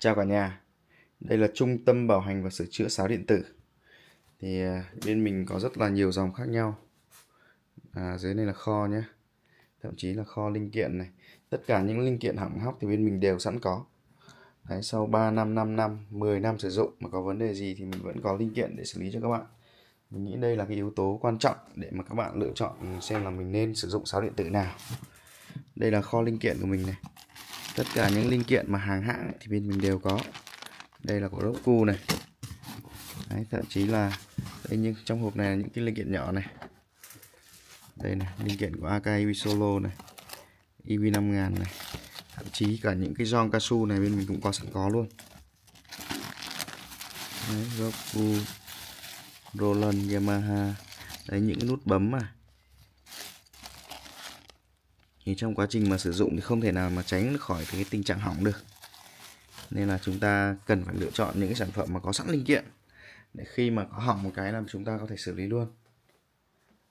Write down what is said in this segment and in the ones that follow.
Chào cả nhà, đây là trung tâm bảo hành và sửa chữa sáo điện tử Thì à, bên mình có rất là nhiều dòng khác nhau à, Dưới này là kho nhé Thậm chí là kho linh kiện này Tất cả những linh kiện hỏng hóc thì bên mình đều sẵn có Đấy, Sau 3 năm, 5 năm, 10 năm sử dụng mà có vấn đề gì thì mình vẫn có linh kiện để xử lý cho các bạn Mình nghĩ đây là cái yếu tố quan trọng để mà các bạn lựa chọn xem là mình nên sử dụng sáo điện tử nào Đây là kho linh kiện của mình này tất cả những linh kiện mà hàng hãng thì bên mình đều có đây là của Roku này Đấy, thậm chí là đây nhưng trong hộp này là những cái linh kiện nhỏ này đây này linh kiện của AKI Solo này EV5000 này thậm chí cả những cái giòn cao su này bên mình cũng có sẵn có luôn Đấy, Roku Roland Yamaha đấy những nút bấm mà thì trong quá trình mà sử dụng thì không thể nào mà tránh khỏi cái tình trạng hỏng được nên là chúng ta cần phải lựa chọn những cái sản phẩm mà có sẵn linh kiện để khi mà có hỏng một cái là chúng ta có thể xử lý luôn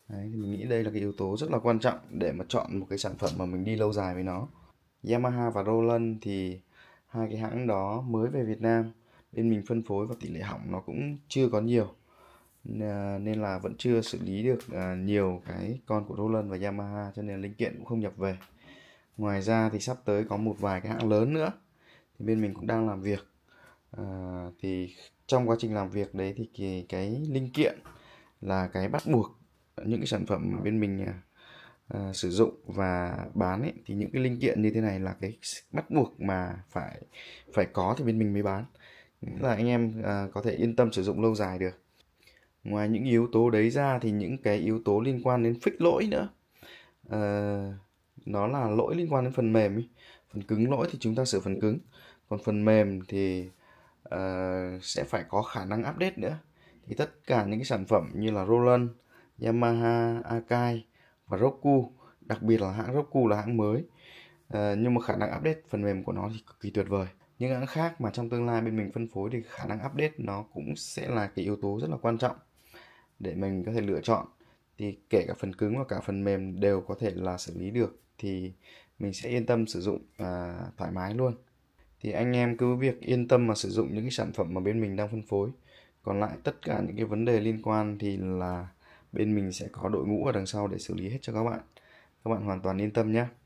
Đấy, thì mình nghĩ đây là cái yếu tố rất là quan trọng để mà chọn một cái sản phẩm mà mình đi lâu dài với nó Yamaha và Roland thì hai cái hãng đó mới về Việt Nam bên mình phân phối và tỷ lệ hỏng nó cũng chưa có nhiều nên là vẫn chưa xử lý được à, nhiều cái con của Roland và Yamaha cho nên linh kiện cũng không nhập về. Ngoài ra thì sắp tới có một vài cái hãng lớn nữa thì bên mình cũng đang làm việc. À, thì trong quá trình làm việc đấy thì cái, cái linh kiện là cái bắt buộc những cái sản phẩm bên mình à, à, sử dụng và bán ấy thì những cái linh kiện như thế này là cái bắt buộc mà phải phải có thì bên mình mới bán. Là anh em à, có thể yên tâm sử dụng lâu dài được ngoài những yếu tố đấy ra thì những cái yếu tố liên quan đến fix lỗi nữa à, ờ, nó là lỗi liên quan đến phần mềm ý. phần cứng lỗi thì chúng ta sửa phần cứng còn phần mềm thì uh, sẽ phải có khả năng update nữa thì tất cả những cái sản phẩm như là Roland, Yamaha, Akai và Roku đặc biệt là hãng Roku là hãng mới uh, nhưng mà khả năng update phần mềm của nó thì cực kỳ tuyệt vời những hãng khác mà trong tương lai bên mình phân phối thì khả năng update nó cũng sẽ là cái yếu tố rất là quan trọng để mình có thể lựa chọn thì kể cả phần cứng và cả phần mềm đều có thể là xử lý được thì mình sẽ yên tâm sử dụng à, thoải mái luôn thì anh em cứ việc yên tâm mà sử dụng những cái sản phẩm mà bên mình đang phân phối còn lại tất cả những cái vấn đề liên quan thì là bên mình sẽ có đội ngũ ở đằng sau để xử lý hết cho các bạn các bạn hoàn toàn yên tâm nhé